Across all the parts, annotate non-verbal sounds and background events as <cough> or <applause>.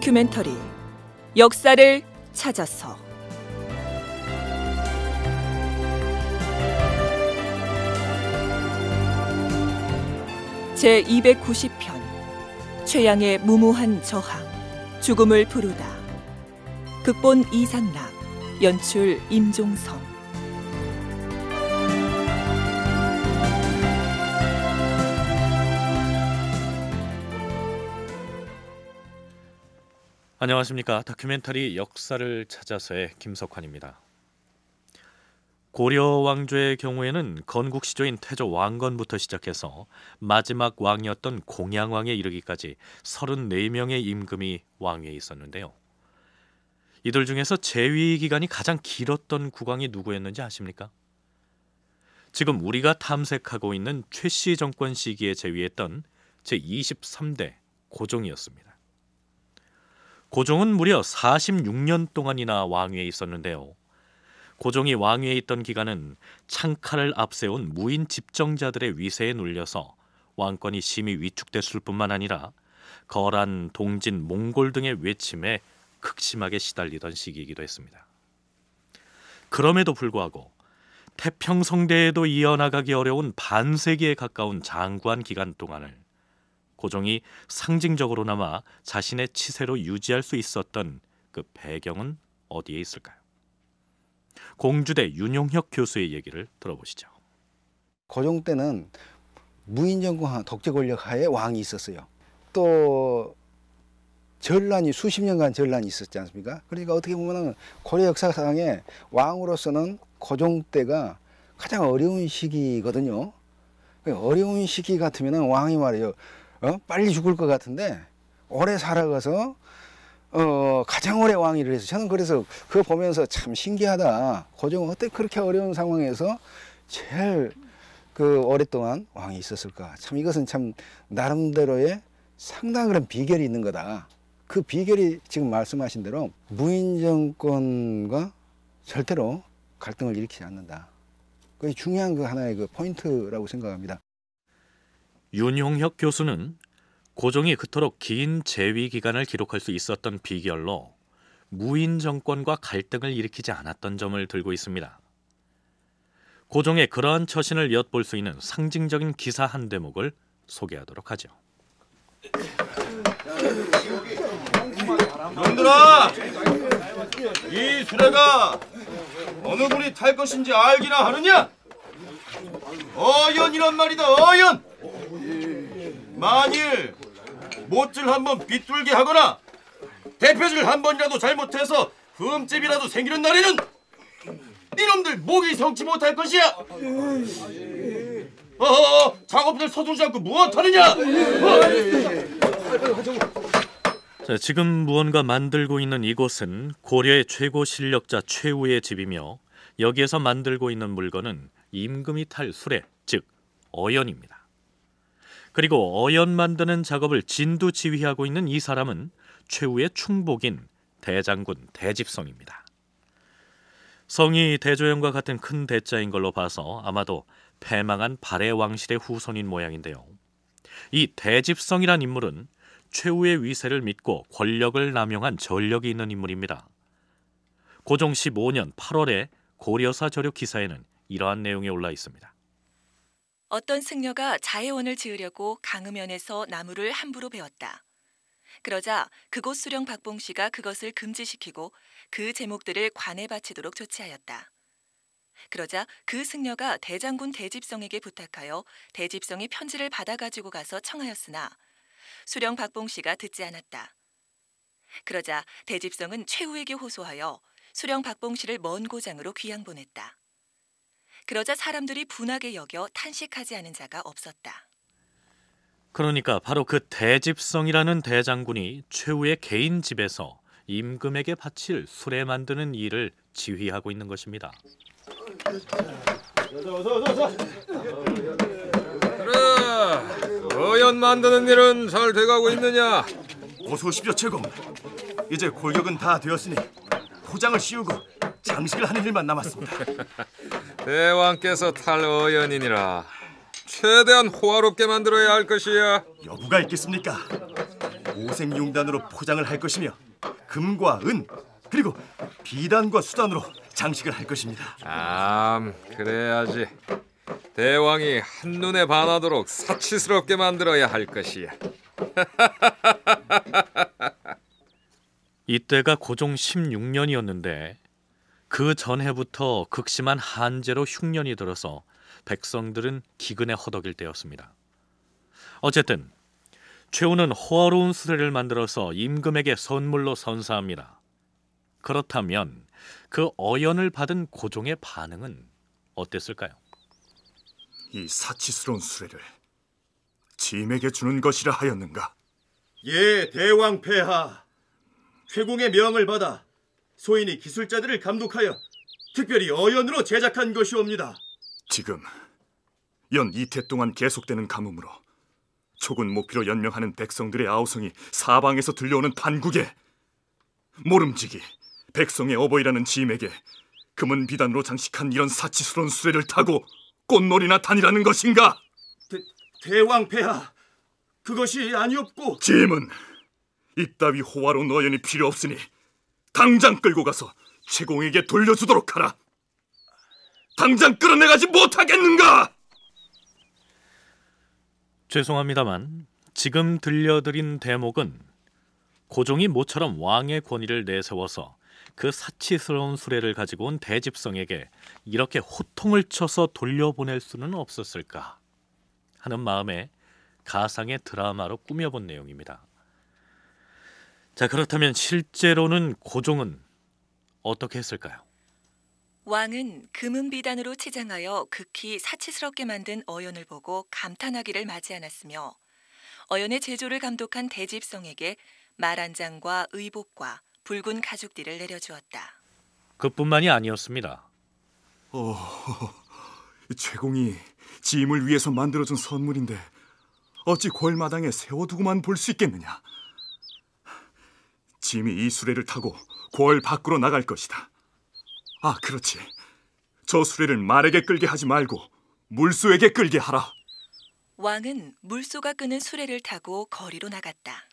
다큐멘터리 역사를 찾아서 제 290편 최양의 무모한 저항 죽음을 부르다 극본 이상락 연출 임종성 안녕하십니까 다큐멘터리 역사를 찾아서의 김석환입니다. 고려 왕조의 경우에는 건국 시조인 태조 왕건부터 시작해서 마지막 왕이었던 공양왕에 이르기까지 34명의 임금이 왕위에 있었는데요. 이들 중에서 재위 기간이 가장 길었던 국왕이 누구였는지 아십니까? 지금 우리가 탐색하고 있는 최씨 정권 시기에 재위했던 제23대 고종이었습니다. 고종은 무려 46년 동안이나 왕위에 있었는데요. 고종이 왕위에 있던 기간은 창칼을 앞세운 무인 집정자들의 위세에 눌려서 왕권이 심히 위축됐을 뿐만 아니라 거란, 동진, 몽골 등의 외침에 극심하게 시달리던 시기이기도 했습니다. 그럼에도 불구하고 태평성대에도 이어나가기 어려운 반세기에 가까운 장구한 기간 동안을 고종이 상징적으로나마 자신의 치세로 유지할 수 있었던 그 배경은 어디에 있을까요? 공주대 윤용혁 교수의 얘기를 들어보시죠. 고종 때는 무인정부 독재 권력 하에 왕이 있었어요. 또 전란이 수십 년간 전란이 있었지 않습니까? 그러니까 어떻게 보면 고려 역사상에 왕으로서는 고종 때가 가장 어려운 시기거든요. 그 어려운 시기 같으면 왕이 말이에요. 어? 빨리 죽을 것 같은데 오래 살아가서 어, 가장 오래 왕위를 해서 저는 그래서 그거 보면서 참 신기하다. 고종은 어떻게 그렇게 어려운 상황에서 제일 그 오랫동안 왕이 있었을까? 참 이것은 참 나름대로의 상당한 그런 비결이 있는 거다. 그 비결이 지금 말씀하신 대로 무인 정권과 절대로 갈등을 일으키지 않는다. 그게 중요한 그 하나의 그 포인트라고 생각합니다. 윤용혁 교수는 고종이 그토록 긴 재위 기간을 기록할 수 있었던 비결로 무인 정권과 갈등을 일으키지 않았던 점을 들고 있습니다. 고종의 그러한 처신을 엿볼 수 있는 상징적인 기사 한 대목을 소개하도록 하죠. 놈들아! 이 수레가 어느 분이 탈 것인지 알기나 하느냐? 어연이란 말이다, 어연! 만일 못질 한번 비뚤게 하거나 대표질 한 번이라도 잘못해서 흠집이라도 생기는 날에는 이놈들 목이 성치 못할 것이야. 어, 작업들 서두르지 않고 무엇하느냐? 자, 지금 무언가 만들고 있는 이곳은 고려의 최고 실력자 최우의 집이며 여기에서 만들고 있는 물건은 임금이 탈 수레, 즉 어연입니다. 그리고 어연 만드는 작업을 진두 지휘하고 있는 이 사람은 최후의 충복인 대장군 대집성입니다. 성이 대조영과 같은 큰 대자인 걸로 봐서 아마도 패망한 발해 왕실의 후손인 모양인데요. 이 대집성이란 인물은 최후의 위세를 믿고 권력을 남용한 전력이 있는 인물입니다. 고종 15년 8월에 고려사 저력 기사에는 이러한 내용이 올라 있습니다. 어떤 승려가 자해원을 지으려고 강음면에서 나무를 함부로 베었다. 그러자 그곳 수령 박봉씨가 그것을 금지시키고 그 제목들을 관에 바치도록 조치하였다. 그러자 그 승려가 대장군 대집성에게 부탁하여 대집성이 편지를 받아가지고 가서 청하였으나 수령 박봉씨가 듣지 않았다. 그러자 대집성은 최후에게 호소하여 수령 박봉씨를 먼 고장으로 귀양 보냈다. 그러자 사람들이 분하게 여겨 탄식하지 않은 자가 없었다. 그러니까 바로 그 대집성이라는 대장군이 최후의 개인 집에서 임금에게 바칠 수레 만드는 일을 지휘하고 있는 것입니다. 그래, 어연 만드는 일은 잘 돼가고 있느냐? 어서 오십시오, 최공. 이제 골격은 다 되었으니 포장을 씌우고 장식을 하는 일만 남았습니다. <laughs> 대왕께서 탈어연이라 최대한 호화롭게 만들어야 할 것이야. 여부가 있겠습니까? 오색융단으로 포장을 할 것이며 금과 은 그리고 비단과 수단으로 장식을 할 것입니다. 아, 그래야지. 대왕이 한눈에 반하도록 사치스럽게 만들어야 할 것이야. <laughs> 이때가 고종 16년이었는데 그 전해부터 극심한 한재로 흉년이 들어서 백성들은 기근에 허덕일 때였습니다. 어쨌든 최후는 호화로운 수레를 만들어서 임금에게 선물로 선사합니다. 그렇다면 그 어연을 받은 고종의 반응은 어땠을까요? 이 사치스러운 수레를 짐에게 주는 것이라 하였는가? 예, 대왕 폐하. 쾌공의 명을 받아 소인이 기술자들을 감독하여 특별히 어연으로 제작한 것이옵니다. 지금 연 이태 동안 계속되는 가뭄으로 초군 목표로 연명하는 백성들의 아우성이 사방에서 들려오는 반국에 모름지기 백성의 어버이라는 짐에게 금은 비단으로 장식한 이런 사치스러운 수레를 타고 꽃놀이나 다니라는 것인가? 대, 대왕 폐하 그것이 아니었고 짐은 이따위 호화로운 어연이 필요 없으니 당장 끌고 가서 최공에게 돌려주도록 하라. 당장 끌어내가지 못하겠는가? 죄송합니다만 지금 들려드린 대목은 고종이 모처럼 왕의 권위를 내세워서 그 사치스러운 수레를 가지고 온 대집성에게 이렇게 호통을 쳐서 돌려보낼 수는 없었을까 하는 마음에 가상의 드라마로 꾸며본 내용입니다. 자 그렇다면 실제로는 고종은 어떻게 했을까요? 왕은 금은 비단으로 치장하여 극히 사치스럽게 만든 어연을 보고 감탄하기를 맞이 않았으며 어연의 제조를 감독한 대집성에게 말한 장과 의복과 붉은 가죽띠를 내려주었다. 그뿐만이 아니었습니다. 어, 최공이 짐을 위해서 만들어준 선물인데 어찌 골마당에 세워두고만 볼 수 있겠느냐? 짐이 이 수레를 타고 골 밖으로 나갈 것이다. 아, 그렇지. 저 수레를 말에게 끌게 하지 말고 물소에게 끌게 하라. 왕은 물소가 끄는 수레를 타고 거리로 나갔다.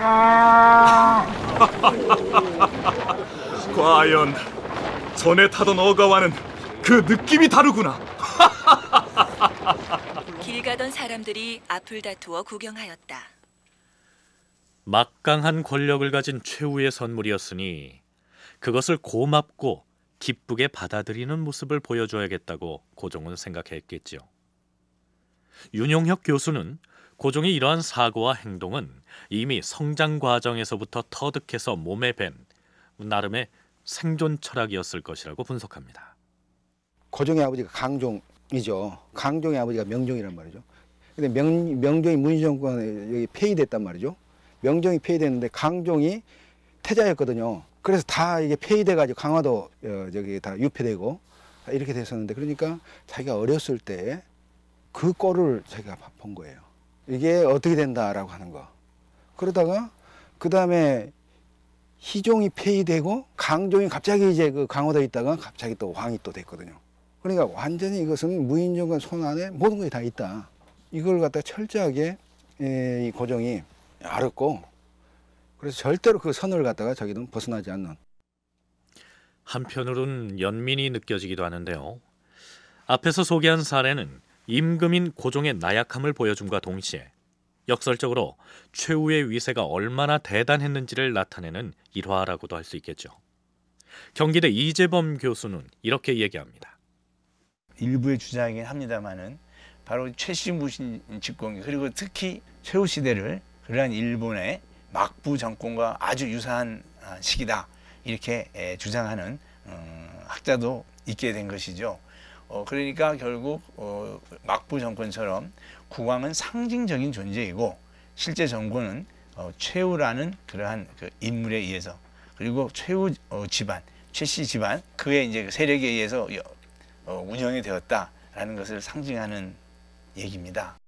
<laughs> 과연 전에 타던 어가와는 그 느낌이 다르구나. <laughs> 길 가던 사람들이 앞을 다투어 구경하였다. 막강한 권력을 가진 최후의 선물이었으니 그것을 고맙고 기쁘게 받아들이는 모습을 보여줘야겠다고 고종은 생각했겠지요. 윤용혁 교수는 고종의 이러한 사고와 행동은 이미 성장 과정에서부터 터득해서 몸에 밴 나름의 생존 철학이었을 것이라고 분석합니다. 고종의 아버지가 강종이죠. 강종의 아버지가 명종이란 말이죠. 근데 명, 명종이 문정권여 폐위됐단 말이죠. 명종이 폐위됐는데 강종이 태자였거든요. 그래서 다 이게 폐위돼가지고 강화도 어, 저기 다 유폐되고 이렇게 됐었는데 그러니까 자기가 어렸을 때 그 꼴을 자기가 본 거예요. 이게 어떻게 된다라고 하는 거. 그러다가 그 다음에 희종이 폐위되고 강종이 갑자기 이제 그 강화도에 있다가 갑자기 또 왕이 또 됐거든요. 그러니까 완전히 이것은 무인정관 손안에 모든 것이 다 있다. 이걸 갖다 철저하게 이 고정이 알았고 그래서 절대로 그 선을 갖다가 자기는 벗어나지 않는 한편으론 연민이 느껴지기도 하는데요. 앞에서 소개한 사례는 임금인 고종의 나약함을 보여줌과 동시에 역설적으로 최후의 위세가 얼마나 대단했는지를 나타내는 일화라고도 할 수 있겠죠. 경기대 이재범 교수는 이렇게 얘기합니다. 일부의 주장이긴 합니다마는 바로 최씨 무신 집권 그리고 특히 최후 시대를 그러한 일본의 막부 정권과 아주 유사한 아, 시기다 이렇게 주장하는 어, 학자도 있게 된 것이죠. 어, 그러니까 결국 어, 막부 정권처럼 국왕은 상징적인 존재이고 실제 정권은 최후라는 그러한 그 인물에 의해서 그리고 최후 집안 최씨 집안 그의 이제 그 세력에 의해서 운영이 되었다라는 것을 상징하는 얘기입니다.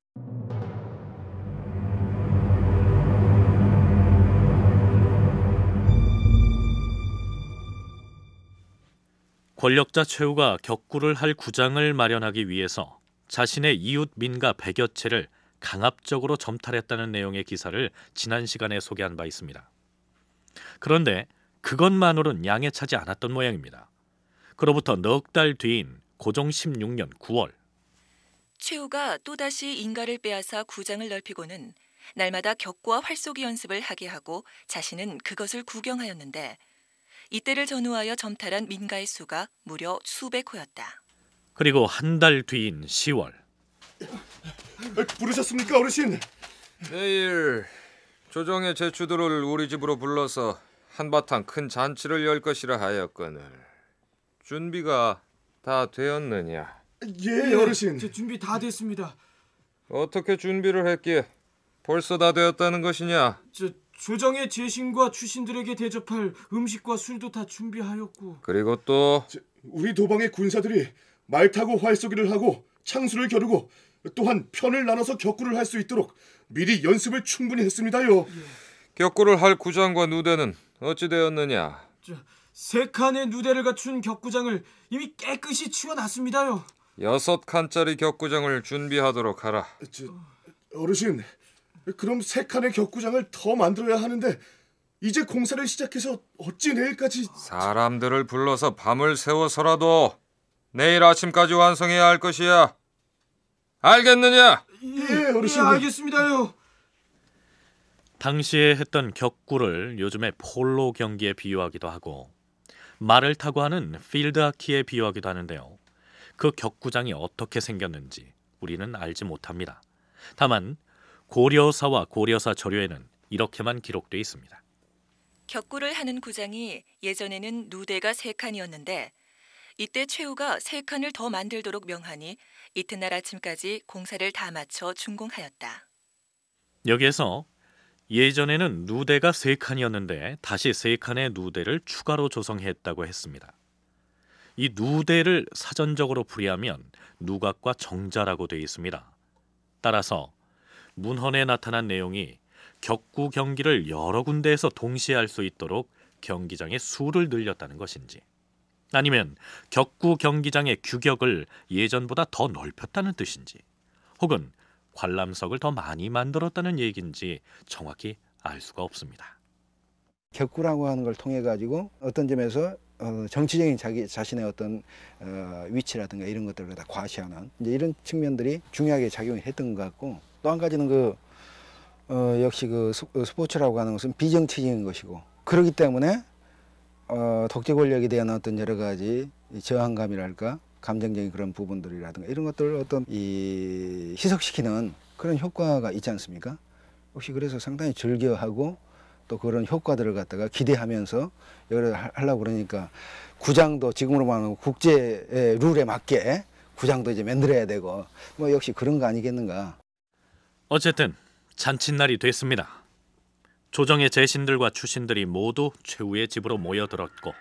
권력자 최후가 격구를 할 구장을 마련하기 위해서 자신의 이웃 민가 백여 채를 강압적으로 점탈했다는 내용의 기사를 지난 시간에 소개한 바 있습니다. 그런데 그것만으로는 양에 차지 않았던 모양입니다. 그로부터 넉 달 뒤인 고종 16년 9월 최후가 또다시 인가를 빼앗아 구장을 넓히고는 날마다 격구와 활쏘기 연습을 하게 하고 자신은 그것을 구경하였는데 이때를 전후하여 점탈한 민가의 수가 무려 수백 호였다. 그리고 한 달 뒤인 10월 부르셨습니까 어르신? 내일 조정의 제추들을 우리 집으로 불러서 한바탕 큰 잔치를 열 것이라 하였거늘 준비가 다 되었느냐? 예, 예 어르신 제 준비 다 됐습니다 어떻게 준비를 했기에 벌써 다 되었다는 것이냐? 저 조정의 재신과 추신들에게 대접할 음식과 술도 다 준비하였고 그리고 또 저, 우리 도방의 군사들이 말 타고 활쏘기를 하고 창수를 겨루고 또한 편을 나눠서 격구를 할 수 있도록 미리 연습을 충분히 했습니다요. 예. 격구를 할 구장과 누대는 어찌 되었느냐? 저, 세 칸의 누대를 갖춘 격구장을 이미 깨끗이 치워놨습니다요. 여섯 칸짜리 격구장을 준비하도록 하라. 저, 어르신, 그럼 세 칸의 격구장을 더 만들어야 하는데 이제 공사를 시작해서 어찌 내일까지 사람들을 불러서 밤을 새워서라도 내일 아침까지 완성해야 할 것이야. 알겠느냐? 예, 예 어르신. 예, 알겠습니다요. 당시에 했던 격구를 요즘의 폴로 경기에 비유하기도 하고 말을 타고 하는 필드하키에 비유하기도 하는데요. 그 격구장이 어떻게 생겼는지 우리는 알지 못합니다. 다만 고려사와 고려사 절효에는 이렇게만 기록돼 있습니다. 격구를 하는 구장이 예전에는 누대가 세 칸이었는데 이때 최후가 세 칸을 더 만들도록 명하니 이튿날 아침까지 공사를 다 마쳐 준공하였다. 여기에서 예전에는 누대가 세 칸이었는데 다시 세 칸의 누대를 추가로 조성했다고 했습니다. 이 누대를 사전적으로 풀이하면 누각과 정자라고 되어 있습니다. 따라서 문헌에 나타난 내용이 격구 경기를 여러 군데에서 동시에 할 수 있도록 경기장의 수를 늘렸다는 것인지 아니면 격구 경기장의 규격을 예전보다 더 넓혔다는 뜻인지 혹은 관람석을 더 많이 만들었다는 얘기인지 정확히 알 수가 없습니다. 격구라고 하는 걸 통해 가지고 어떤 점에서 어, 정치적인 자기 자신의 어떤 어, 위치라든가 이런 것들을 다 과시하는 이런 측면들이 중요하게 작용했던 것 같고 또한 가지는 그 어, 역시 그, 그 스포츠라고 하는 것은 비정치적인 것이고 그렇기 때문에 어, 독재 권력에 대한 어떤 여러 가지 저항감이랄까 감정적인 그런 부분들이라든가 이런 것들을 어떤 이 희석시키는 그런 효과가 있지 않습니까? 혹시 그래서 상당히 즐겨하고 또 그런 효과들을 갖다가 기대하면서 여기를 하려고 그러니까 구장도 지금으로 만하면 국제 룰에 맞게 구장도 이제 만들어야 되고 뭐 역시 그런 거 아니겠는가 어쨌든 잔칫날이 됐습니다. 조정의 재신들과 추신들이 모두 최후의 집으로 모여들었고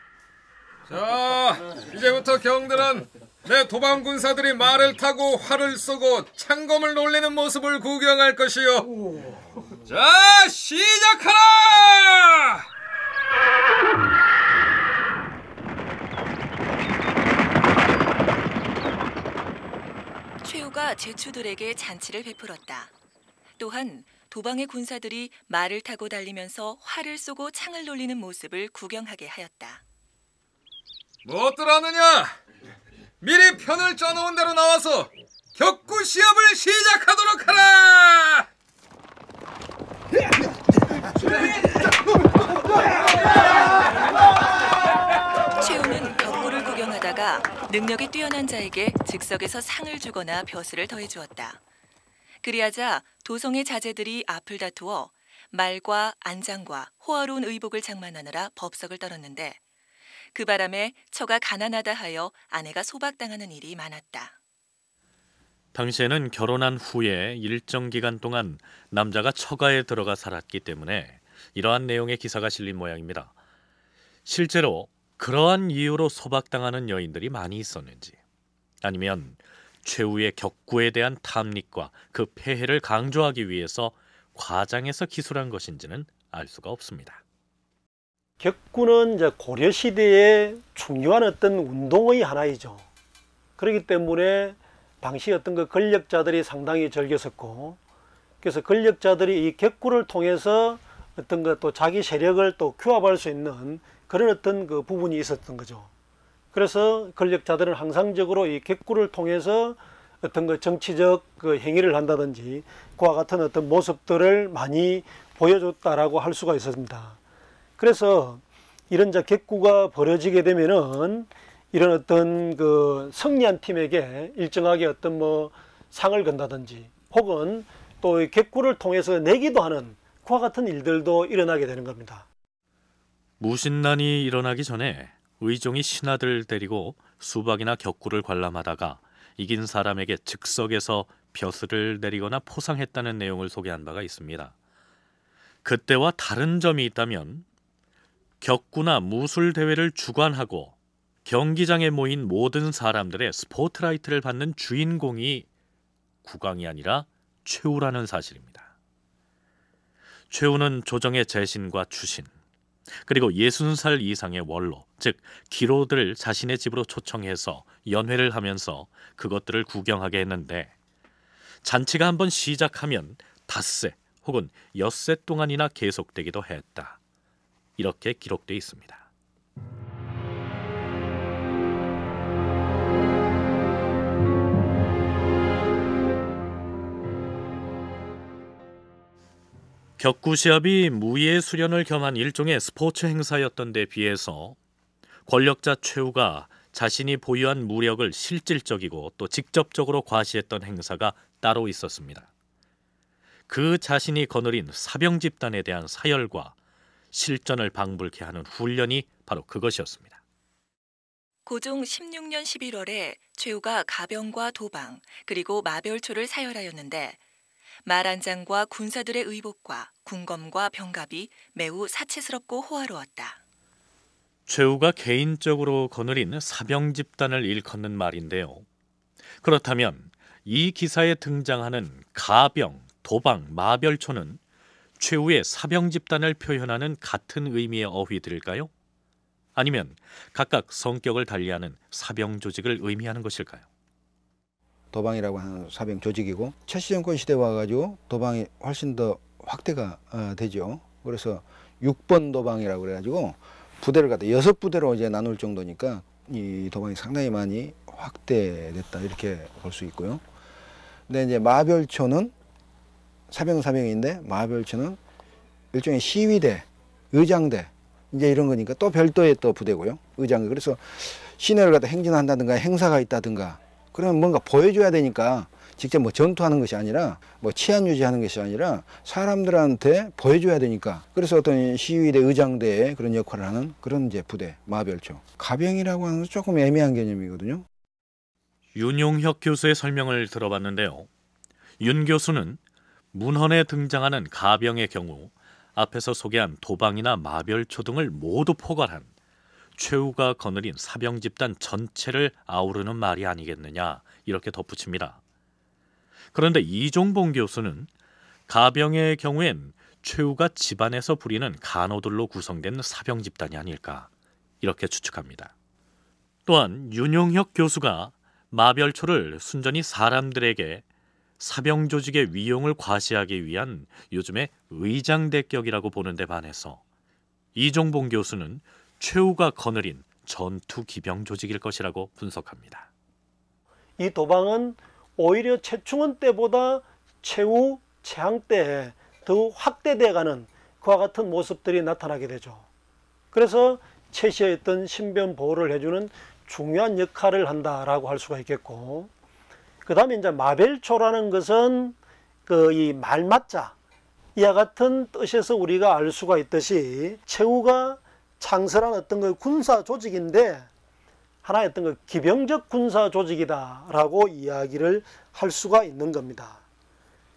자 이제부터 경들은 내 도방 군사들이 말을 타고 활을 쏘고 창검을 놀리는 모습을 구경할 것이요. 자 시작하라! 최후가 제추들에게 잔치를 베풀었다. 또한 도방의 군사들이 말을 타고 달리면서 활을 쏘고 창을 돌리는 모습을 구경하게 하였다. 무들 뭐 하느냐? 미리 편을 짜놓은 대로 나와서 격구 시합을 시작하도록 하라! 최우는 격구를 구경하다가 능력이 뛰어난 자에게 즉석에서 상을 주거나 벼슬을 더해주었다. 그리하자 도성의 자제들이 앞을 다투어 말과 안장과 호화로운 의복을 장만하느라 법석을 떨었는데 그 바람에 처가 가난하다 하여 아내가 소박당하는 일이 많았다. 당시에는 결혼한 후에 일정 기간 동안 남자가 처가에 들어가 살았기 때문에 이러한 내용의 기사가 실린 모양입니다. 실제로 그러한 이유로 소박당하는 여인들이 많이 있었는지 아니면 최후의 격구에 대한 탐닉과 그 폐해를 강조하기 위해서 과장해서 기술한 것인지는 알 수가 없습니다. 격구는 이제 고려 시대의 중요한 어떤 운동의 하나이죠. 그렇기 때문에 당시 어떤 그 권력자들이 상당히 즐겼었고, 그래서 권력자들이 이 격구를 통해서 어떤 그또 자기 세력을 또 규합할 수 있는 그런 어떤 그 부분이 있었던 거죠. 그래서 권력자들은 항상적으로 이 객구를 통해서 어떤 그 정치적 그 행위를 한다든지 그와 같은 어떤 모습들을 많이 보여줬다라고 할 수가 있었습니다. 그래서 이런 자 객구가 벌어지게 되면은 이런 어떤 그 승리한 팀에게 일정하게 어떤 뭐 상을 건다든지 혹은 또 객구를 통해서 내기도 하는 그와 같은 일들도 일어나게 되는 겁니다. 무신난이 일어나기 전에 의종이 신하들 을 데리고 수박이나 격구를 관람하다가 이긴 사람에게 즉석에서 벼슬을 내리거나 포상했다는 내용을 소개한 바가 있습니다. 그때와 다른 점이 있다면 격구나 무술 대회를 주관하고 경기장에 모인 모든 사람들의 스포트라이트를 받는 주인공이 국왕이 아니라 최후라는 사실입니다. 최후는 조정의 재신과 추신, 그리고 60살 이상의 원로, 즉 기로들을 자신의 집으로 초청해서 연회를 하면서 그것들을 구경하게 했는데 잔치가 한번 시작하면 닷새 혹은 엿새 동안이나 계속되기도 했다. 이렇게 기록돼 있습니다. 격구 시합이 무예 수련을 겸한 일종의 스포츠 행사였던 데 비해서 권력자 최우가 자신이 보유한 무력을 실질적이고 또 직접적으로 과시했던 행사가 따로 있었습니다. 그 자신이 거느린 사병 집단에 대한 사열과 실전을 방불케 하는 훈련이 바로 그것이었습니다. 고종 16년 11월에 최우가 가병과 도방 그리고 마별초를 사열하였는데 말한 장과 군사들의 의복과 군검과 병갑이 매우 사치스럽고 호화로웠다. 최후가 개인적으로 거느린 사병 집단을 일컫는 말인데요. 그렇다면 이 기사에 등장하는 가병, 도방, 마별초는 최후의 사병 집단을 표현하는 같은 의미의 어휘들일까요? 아니면 각각 성격을 달리하는 사병 조직을 의미하는 것일까요? 도방이라고 하는 사병 조직이고 최시 정권 시대 와가지고 도방이 훨씬 더 확대가 어, 되죠. 그래서 6번 도방이라고 그래가지고 부대를 갖다 여섯 부대로 이제 나눌 정도니까 이 도방이 상당히 많이 확대됐다 이렇게 볼 수 있고요. 근데 이제 마별초는 사병 사병인데 마별초는 일종의 시위대, 의장대 이제 이런 거니까 또 별도의 또 부대고요. 의장 그래서 시내를 갖다 행진한다든가 행사가 있다든가 그러면 뭔가 보여줘야 되니까 직접 뭐 전투하는 것이 아니라 뭐 치안 유지하는 것이 아니라 사람들한테 보여줘야 되니까 그래서 어떤 시위대 의장대의 그런 역할을 하는 그런 이제 부대 마별초 가병이라고 하는 조금 애매한 개념이거든요. 윤용혁 교수의 설명을 들어봤는데요. 윤 교수는 문헌에 등장하는 가병의 경우 앞에서 소개한 도방이나 마별초 등을 모두 포괄한 최후가 거느린 사병 집단 전체를 아우르는 말이 아니겠느냐 이렇게 덧붙입니다. 그런데 이종봉 교수는 가병의 경우엔 최후가 집안에서 부리는 간호들로 구성된 사병 집단이 아닐까 이렇게 추측합니다. 또한 윤용혁 교수가 마별초를 순전히 사람들에게 사병 조직의 위용을 과시하기 위한 요즘의 의장대격이라고 보는 데 반해서 이종봉 교수는 최후가 거느린 전투 기병 조직일 것이라고 분석합니다. 이 도방은 오히려 최충원 때보다 최후 최항 때에 더 확대돼가는 그와 같은 모습들이 나타나게 되죠. 그래서 채시했던 신변 보호를 해주는 중요한 역할을 한다라고 할 수가 있겠고, 그 다음에 이제 마벨초라는 것은 그 이 말맞자 이와 같은 뜻에서 우리가 알 수가 있듯이 최후가 창설한 어떤 그 군사 조직인데 하나의 어떤 그 기병적 군사 조직이다라고 이야기를 할 수가 있는 겁니다.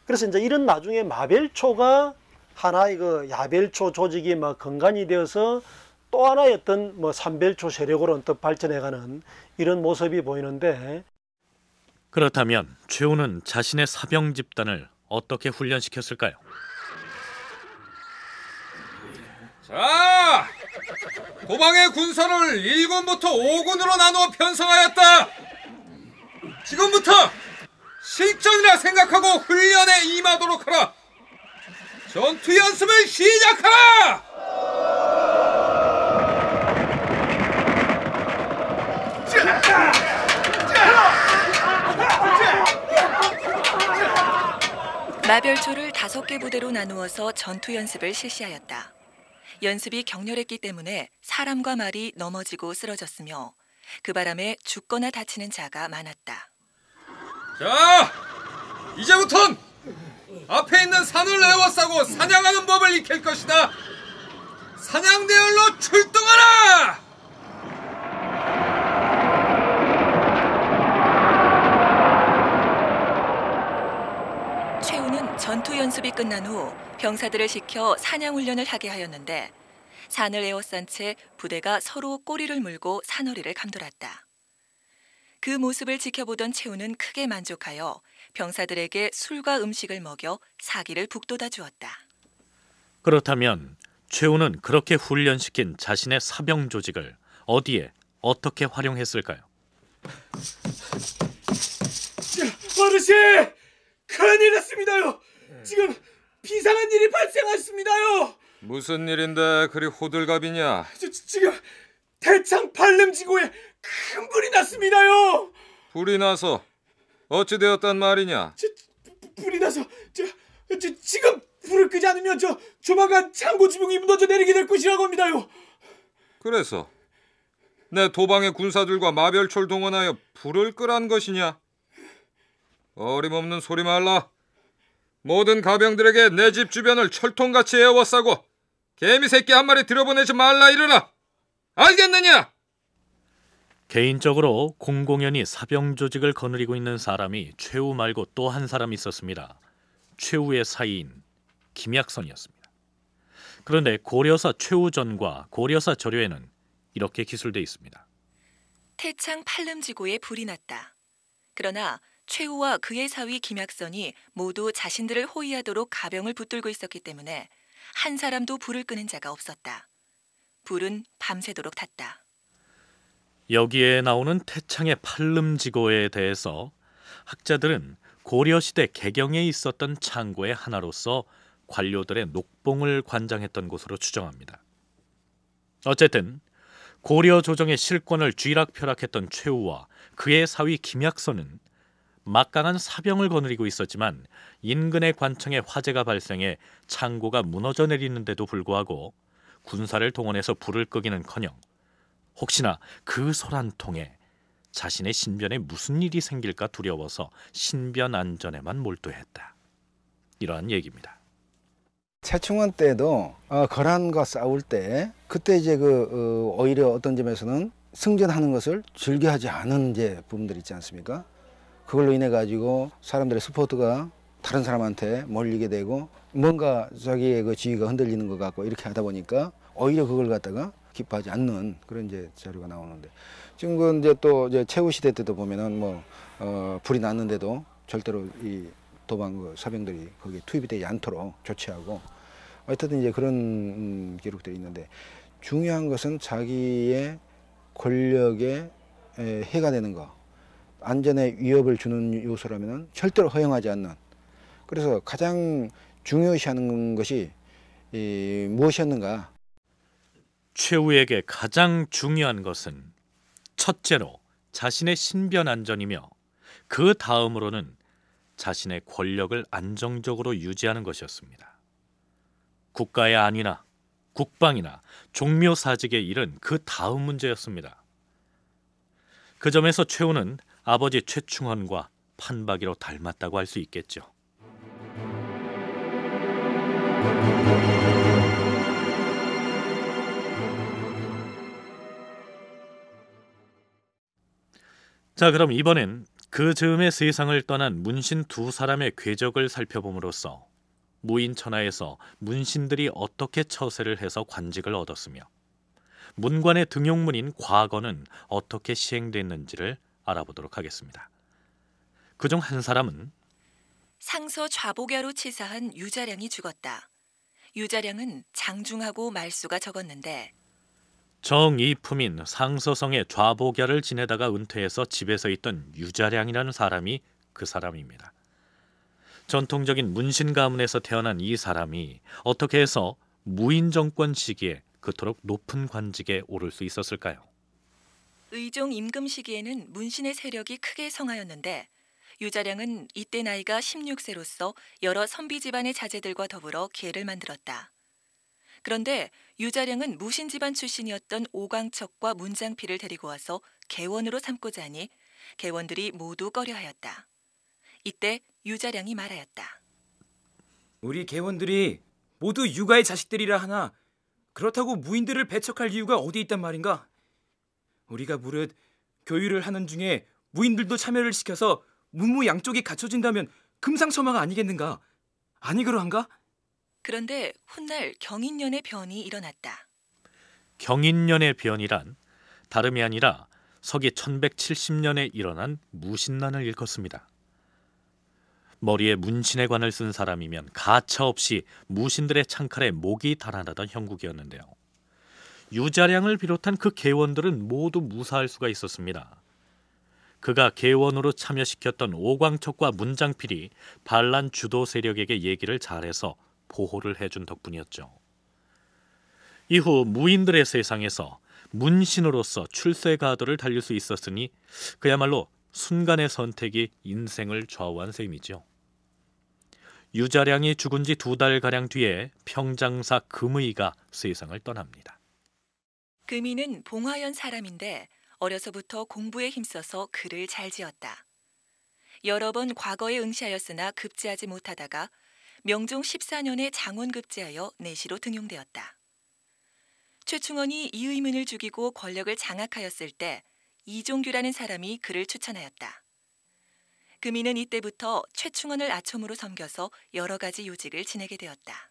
그래서 이제 이런 나중에 마벨초가 하나의 그 야벨초 조직이 막 뭐 건간이 되어서 또 하나의 어떤 뭐 삼벨초 세력으로 언뜻 발전해가는 이런 모습이 보이는데 그렇다면 최후는 자신의 사병 집단을 어떻게 훈련시켰을까요? 자, 고방의 군사를 1군부터 5군으로 나누어 편성하였다. 지금부터 실전이라 생각하고 훈련에 임하도록 하라. 전투 연습을 시작하라. 마별초를 다섯 개 부대로 나누어서 전투 연습을 실시하였다. 연습이 격렬했기 때문에 사람과 말이 넘어지고 쓰러졌으며 그 바람에 죽거나 다치는 자가 많았다. 자, 이제부턴 앞에 있는 산을 에워싸고 사냥하는 법을 익힐 것이다. 사냥대열로 출동하라! 연습이 끝난 후 병사들을 시켜 사냥 훈련을 하게 하였는데 산을 에워싼 채 부대가 서로 꼬리를 물고 산허리를 감돌았다. 그 모습을 지켜보던 채우는 크게 만족하여 병사들에게 술과 음식을 먹여 사기를 북돋아 주었다. 그렇다면 최우는 그렇게 훈련시킨 자신의 사병 조직을 어디에 어떻게 활용했을까요? 어르신! 큰일 났습니다요! 네. 지금 비상한 일이 발생하였습니다요. 무슨 일인데 그리 호들갑이냐? 저, 저, 지금 대창 발냄지구에 큰 불이 났습니다요. 불이 나서 어찌 되었단 말이냐? 저, 불이 나서 저, 저 지금 불을 끄지 않으면 저 조만간 창고 지붕이 무너져 내리게 될 것이라고 합니다요. 그래서 내 도방의 군사들과 마별철 동원하여 불을 끄란 것이냐? 어림없는 소리 말라. 모든 가병들에게 내 집 주변을 철통같이 에워싸고 개미 새끼 한 마리 들여보내지 말라 이르라. 알겠느냐? 개인적으로 공공연히 사병 조직을 거느리고 있는 사람이 최우 말고 또 한 사람 이 있었습니다. 최우의 사인 김약선이었습니다. 그런데 고려사 최우전과 고려사 저료에는 이렇게 기술돼 있습니다. 태창 팔름지고에 불이 났다. 그러나 최후와 그의 사위 김약선이 모두 자신들을 호위하도록 가병을 붙들고 있었기 때문에 한 사람도 불을 끄는 자가 없었다. 불은 밤새도록 탔다. 여기에 나오는 태창의 팔름지고에 대해서 학자들은 고려시대 개경에 있었던 창고의 하나로서 관료들의 녹봉을 관장했던 곳으로 추정합니다. 어쨌든 고려 조정의 실권을 쥐락펴락했던 최우와 그의 사위 김약선은 막강한 사병을 거느리고 있었지만 인근의 관청에 화재가 발생해 창고가 무너져 내리는데도 불구하고 군사를 동원해서 불을 끄기는커녕 혹시나 그 소란통에 자신의 신변에 무슨 일이 생길까 두려워서 신변 안전에만 몰두했다. 이러한 얘기입니다. 최충원 때도 어, 거란과 싸울 때 그때 이제 그 어, 오히려 어떤 점에서는 승전하는 것을 즐겨하지 않은 이제 부분들 있지 않습니까? 그걸로 인해 가지고 사람들의 스포트가 다른 사람한테 몰리게 되고 뭔가 자기의 그 지위가 흔들리는 것 같고 이렇게 하다 보니까 오히려 그걸 갖다가 기뻐하지 않는 그런 이제 자료가 나오는데 지금 그 이제 또 이제 최후 시대 때도 보면은 뭐 어, 불이 났는데도 절대로 이 도망 그 사병들이 거기에 투입이 되지 않도록 조치하고 어쨌든 이제 그런 음 기록들이 있는데 중요한 것은 자기의 권력에 해가 되는 거 안전에 위협을 주는 요소라면 절대로 허용하지 않는 그래서 가장 중요시하는 것이 이, 무엇이었는가 최후에게 가장 중요한 것은 첫째로 자신의 신변 안전이며 그 다음으로는 자신의 권력을 안정적으로 유지하는 것이었습니다. 국가의 안위나 국방이나 종묘사직의 일은 그 다음 문제였습니다. 그 점에서 최후는 아버지 최충헌과 판박이로 닮았다고 할 수 있겠죠. 자, 그럼 이번엔 그 즈음의 세상을 떠난 문신 두 사람의 궤적을 살펴봄으로써 무인천하에서 문신들이 어떻게 처세를 해서 관직을 얻었으며 문관의 등용문인 과거는 어떻게 시행됐는지를 알아보도록 하겠습니다. 그중 한 사람은 상서 좌보야로 치사한 유자량이 죽었다. 유자량은 장중하고 말수가 적었는데 정이품인 상서성의 좌보야를 지내다가 은퇴해서 집에서 있던 유자량이라는 사람이 그 사람입니다. 전통적인 문신 가문에서 태어난 이 사람이 어떻게 해서 무인 정권 시기에 그토록 높은 관직에 오를 수 있었을까요? 의종 임금 시기에는 문신의 세력이 크게 성하였는데 유자량은 이때 나이가 16세로서 여러 선비 집안의 자제들과 더불어 계를 만들었다. 그런데 유자량은 무신 집안 출신이었던 오광척과 문장필을 데리고 와서 개원으로 삼고자 하니 개원들이 모두 꺼려하였다. 이때 유자량이 말하였다. 우리 개원들이 모두 유가의 자식들이라 하나 그렇다고 무인들을 배척할 이유가 어디 있단 말인가? 우리가 무릇 교육를 하는 중에 무인들도 참여를 시켜서 문무양쪽이 갖춰진다면 금상첨화가 아니겠는가? 아니 그러한가? 그런데 훗날 경인년의 변이 일어났다. 경인년의 변이란 다름이 아니라 서기 1170년에 일어난 무신난을 일컫습니다. 머리에 문신의 관을 쓴 사람이면 가차 없이 무신들의 창칼에 목이 달아나던 형국이었는데요. 유자량을 비롯한 그 계원들은 모두 무사할 수가 있었습니다. 그가 계원으로 참여시켰던 오광척과 문장필이 반란 주도 세력에게 얘기를 잘해서 보호를 해준 덕분이었죠. 이후 무인들의 세상에서 문신으로서 출세 가도를 달릴 수 있었으니 그야말로 순간의 선택이 인생을 좌우한 셈이죠. 유자량이 죽은 지 두 달가량 뒤에 평장사 금의가 세상을 떠납니다. 금이는 봉화연 사람인데 어려서부터 공부에 힘써서 글을 잘 지었다. 여러 번 과거에 응시하였으나 급제하지 못하다가 명종 14년에 장원 급제하여 내시로 등용되었다. 최충원이 이 의문을 죽이고 권력을 장악하였을 때 이종규라는 사람이 그를 추천하였다. 금이는 이때부터 최충원을 아첨으로 섬겨서 여러 가지 요직을 지내게 되었다.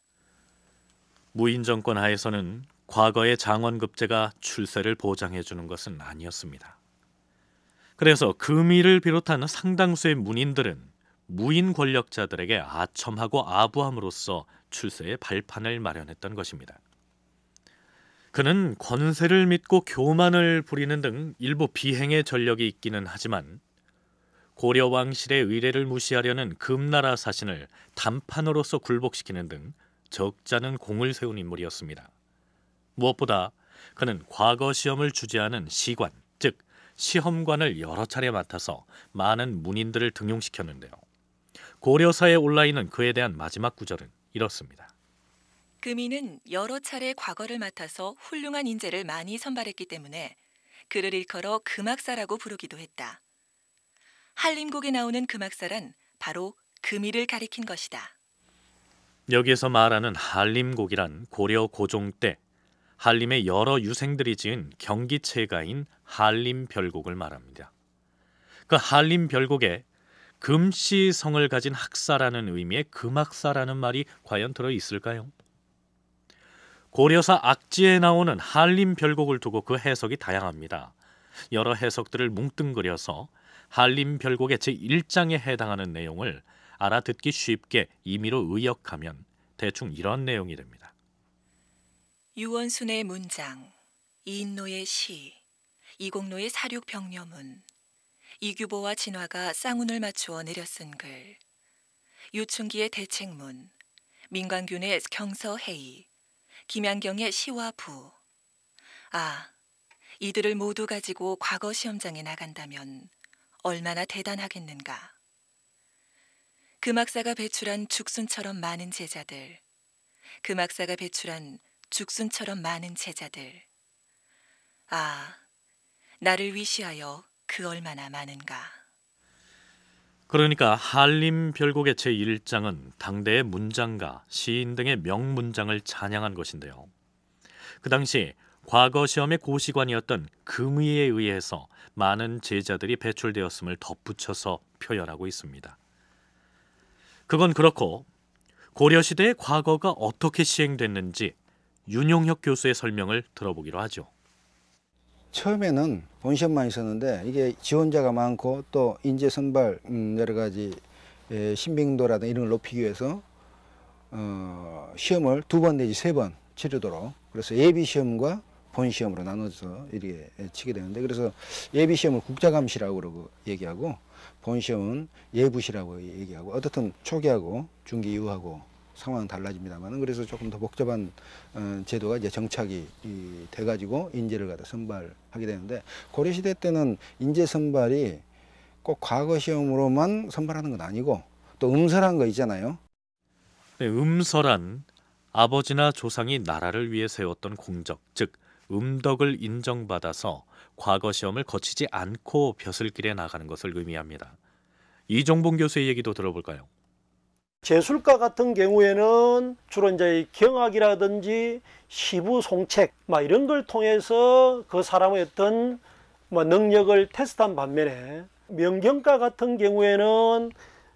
무인 정권 하에서는 과거의 장원급제가 출세를 보장해 주는 것은 아니었습니다. 그래서 금의를 비롯한 상당수의 문인들은 무인 권력자들에게 아첨하고 아부함으로써 출세의 발판을 마련했던 것입니다. 그는 권세를 믿고 교만을 부리는 등 일부 비행의 전력이 있기는 하지만 고려 왕실의 의뢰를 무시하려는 금나라 사신을 단판으로서 굴복시키는 등 적잖은 공을 세운 인물이었습니다. 무엇보다 그는 과거 시험을 주재하는 시관, 즉 시험관을 여러 차례 맡아서 많은 문인들을 등용시켰는데요. 고려사에 올라있는 그에 대한 마지막 구절은 이렇습니다. 금인은 여러 차례 과거를 맡아서 훌륭한 인재를 많이 선발했기 때문에 그를 일컬어 금학사라고 부르기도 했다. 한림곡에 나오는 금학사란 바로 금이를 가리킨 것이다. 여기에서 말하는 한림곡이란 고려 고종 때 한림의 여러 유생들이 지은 경기체가인 한림별곡을 말합니다. 그 한림별곡에 금시성을 가진 학사라는 의미의 금학사라는 말이 과연 들어 있을까요? 고려사 악지에 나오는 한림별곡을 두고 그 해석이 다양합니다. 여러 해석들을 뭉뚱그려서 한림별곡의 제1장에 해당하는 내용을 알아듣기 쉽게 임의로 의역하면 대충 이런 내용이 됩니다. 유원순의 문장, 이인노의 시, 이공노의 사륙병녀문, 이규보와 진화가 쌍운을 맞추어 내렸은 글, 유충기의 대책문, 민관균의 경서회의 김양경의 시와 부. 아, 이들을 모두 가지고 과거 시험장에 나간다면 얼마나 대단하겠는가. 그 막사가 배출한 죽순처럼 많은 제자들, 그 막사가 배출한 죽순처럼 많은 제자들. 아, 나를 위시하여 그 얼마나 많은가. 그러니까 한림 별곡의 제1장은 당대의 문장가, 시인 등의 명문장을 찬양한 것인데요. 그 당시 과거 시험의 고시관이었던 금의에 의해서 많은 제자들이 배출되었음을 덧붙여서 표현하고 있습니다. 그건 그렇고 고려시대의 과거가 어떻게 시행됐는지 윤용혁 교수의 설명을 들어보기로 하죠. 처음에는 본시험만 있었는데 이게 지원자가 많고 또 인재 선발 음, 여러 가지 신빙도라든 이런 걸 높이기 위해서 어, 시험을 두 번 내지 세 번 치르도록 그래서 예비 시험과 본 시험으로 나눠서 이렇게 치게 되는데 그래서 예비 시험을 국자감시라고 그러고 얘기하고 본 시험은 예부시라고 얘기하고 어떻든 초기하고 중기 이후하고 상황은 달라집니다만 그래서 조금 더 복잡한 어, 제도가 이제 정착이 돼가지고 인재를 갖다 선발하게 되는데 고려시대 때는 인재 선발이 꼭 과거 시험으로만 선발하는 건 아니고 또 음설한 거 있잖아요. 네, 음설한 아버지나 조상이 나라를 위해 세웠던 공적, 즉 음덕을 인정받아서 과거 시험을 거치지 않고 벼슬길에 나가는 것을 의미합니다. 이종봉 교수의 얘기도 들어볼까요? 제술가 같은 경우에는 주로 이제 경악이라든지 시부 송책 막 이런 걸 통해서 그 사람의 어떤 뭐 능력을 테스트한 반면에 명경가 같은 경우에는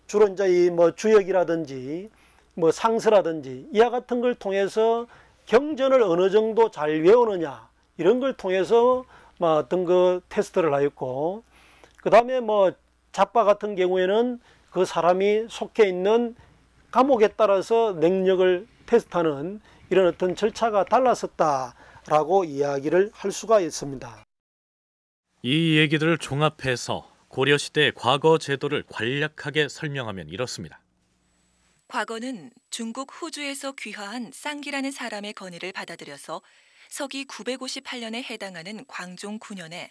주로 이제 이뭐 주역이라든지 뭐 상서라든지 이와 같은 걸 통해서 경전을 어느 정도 잘 외우느냐 이런 걸 통해서 뭐 어떤 그 테스트를 하였고 그 다음에 뭐 잡바 같은 경우에는 그 사람이 속해 있는 과목에 따라서 능력을 테스트하는 이런 어떤 절차가 달랐었다라고 이야기를 할 수가 있습니다. 이 얘기들을 종합해서 고려시대 과거 제도를 간략하게 설명하면 이렇습니다. 과거는 중국 호주에서 귀화한 쌍기라는 사람의 건의를 받아들여서 서기 958년에 해당하는 광종 9년에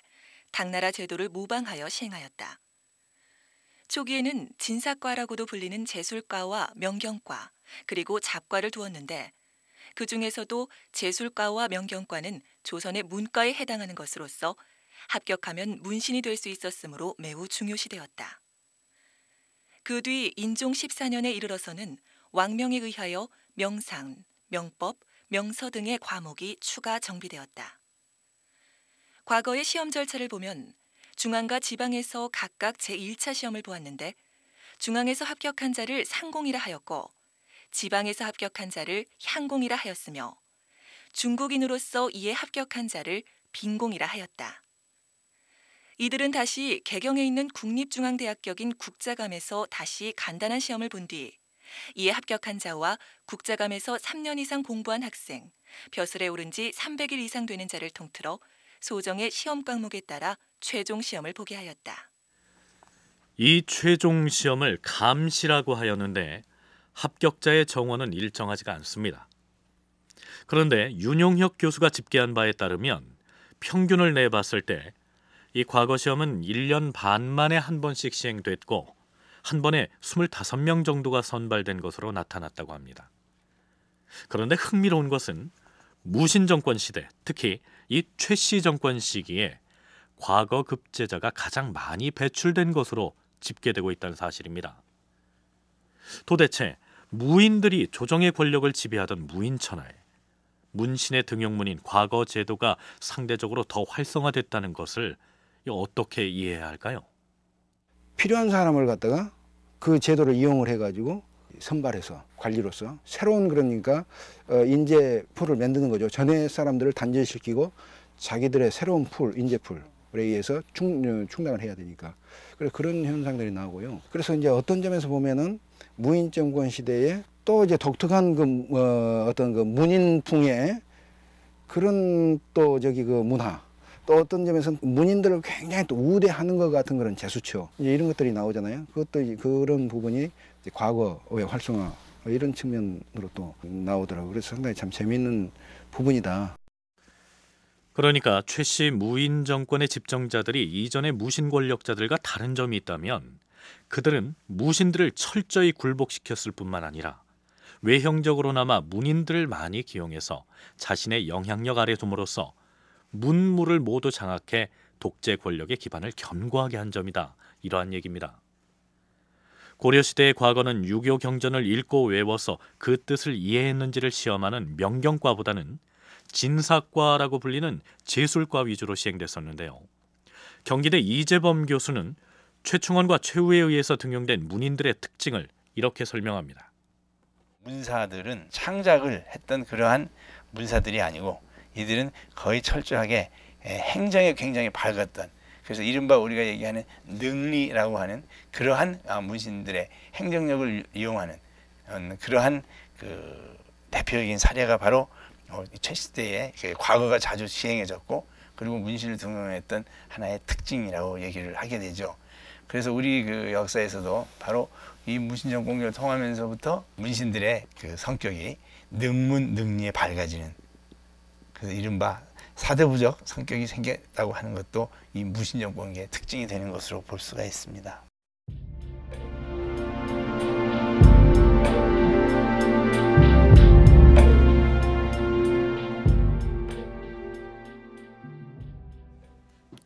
당나라 제도를 모방하여 시행하였다. 초기에는 진사과라고도 불리는 제술과와 명경과 그리고 잡과를 두었는데 그 중에서도 제술과와 명경과는 조선의 문과에 해당하는 것으로서 합격하면 문신이 될 수 있었으므로 매우 중요시되었다. 그 뒤 인종 14년에 이르러서는 왕명에 의하여 명상, 명법, 명서 등의 과목이 추가 정비되었다. 과거의 시험 절차를 보면 중앙과 지방에서 각각 제1차 시험을 보았는데 중앙에서 합격한 자를 상공이라 하였고 지방에서 합격한 자를 향공이라 하였으며 중국인으로서 이에 합격한 자를 빈공이라 하였다. 이들은 다시 개경에 있는 국립중앙대학격인 국자감에서 다시 간단한 시험을 본 뒤 이에 합격한 자와 국자감에서 3년 이상 공부한 학생, 벼슬에 오른 지 300일 이상 되는 자를 통틀어 소정의 시험 과목에 따라 최종 시험을 보게 하였다. 이 최종 시험을 감시라고 하였는데 합격자의 정원은 일정하지가 않습니다. 그런데 윤용혁 교수가 집계한 바에 따르면 평균을 내봤을 때 이 과거 시험은 1년 반 만에 한 번씩 시행됐고 한 번에 25명 정도가 선발된 것으로 나타났다고 합니다. 그런데 흥미로운 것은 무신정권 시대, 특히 이 최씨 정권 시기에 과거 급제자가 가장 많이 배출된 것으로 집계되고 있다는 사실입니다. 도대체 무인들이 조정의 권력을 지배하던 무인천하에 문신의 등용문인 과거 제도가 상대적으로 더 활성화됐다는 것을 어떻게 이해해야 할까요? 필요한 사람을 갖다가 그 제도를 이용을 해가지고 선발해서 관리로서 새로운 그러니까 어, 인재 풀을 만드는 거죠. 전에 사람들을 단절시키고 자기들의 새로운 풀, 인재 풀에 의해서 충, 어, 충당을 해야 되니까. 그래서 그런 현상들이 나오고요. 그래서 이제 어떤 점에서 보면은 무인 정권 시대에 또 이제 독특한 그 어, 어떤 그 문인풍의 그런 또 저기 그 문화 또 어떤 점에서는 문인들을 굉장히 또 우대하는 것 같은 그런 재수초 이런 것들이 나오잖아요. 그것도 그런 부분이 과거의 활성화 뭐 이런 측면으로 또 나오더라고요. 그래서 상당히 참 재미있는 부분이다. 그러니까 최씨 무인 정권의 집정자들이 이전의 무신 권력자들과 다른 점이 있다면 그들은 무신들을 철저히 굴복시켰을 뿐만 아니라 외형적으로나마 문인들을 많이 기용해서 자신의 영향력 아래 둠으로써 문물을 모두 장악해 독재 권력의 기반을 견고하게 한 점이다. 이러한 얘기입니다. 고려시대의 과거는 유교 경전을 읽고 외워서 그 뜻을 이해했는지를 시험하는 명경과보다는 진사과라고 불리는 제술과 위주로 시행됐었는데요. 경기대 이재범 교수는 최충원과 최우에 의해서 등용된 문인들의 특징을 이렇게 설명합니다. 문사들은 창작을 했던 그러한 문사들이 아니고 이들은 거의 철저하게 행정에 굉장히 밝았던 그래서 이른바 우리가 얘기하는 능리라고 하는 그러한 아, 문신들의 행정력을 이용하는 음, 그러한 그 대표적인 사례가 바로 최시대의 어, 그 과거가 자주 시행해졌고 그리고 문신을 등용했던 하나의 특징이라고 얘기를 하게 되죠. 그래서 우리 그 역사에서도 바로 이 문신전 공격을 통하면서부터 문신들의 그 성격이 능문 능리에 밝아지는 그래서 이른바 사대부적 성격이 생겼다고 하는 것도 이 무신정 권계의 특징이 되는 것으로 볼 수가 있습니다.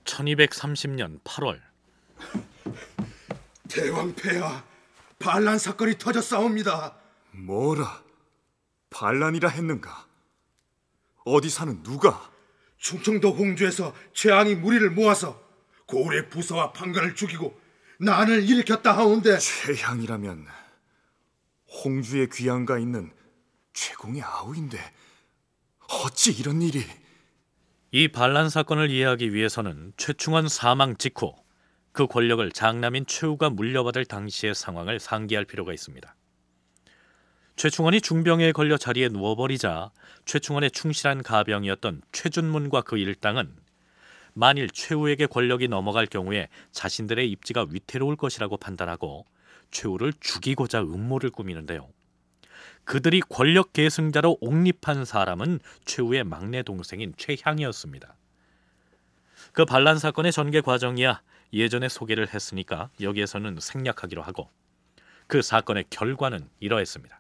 (1230년 8월) 대왕패하 반란 사건이 터졌사옵니다 뭐라 반란이라 했는가 어디 사는 누가 충청도 홍주에서 최왕이 무리를 모아서 고을의 부서와 판관을 죽이고 난을 일으켰다 하온데 최향이라면 홍주의 귀양가 있는 최공의 아우인데 어찌 이런 일이 이 반란 사건을 이해하기 위해서는 최충원 사망 직후 그 권력을 장남인 최우가 물려받을 당시의 상황을 상기할 필요가 있습니다. 최충원이 중병에 걸려 자리에 누워버리자 최충원의 충실한 가병이었던 최준문과 그 일당은 만일 최후에게 권력이 넘어갈 경우에 자신들의 입지가 위태로울 것이라고 판단하고 최후를 죽이고자 음모를 꾸미는데요. 그들이 권력 계승자로 옹립한 사람은 최후의 막내 동생인 최향이었습니다. 그 반란 사건의 전개 과정이야 예전에 소개를 했으니까 여기에서는 생략하기로 하고 그 사건의 결과는 이러했습니다.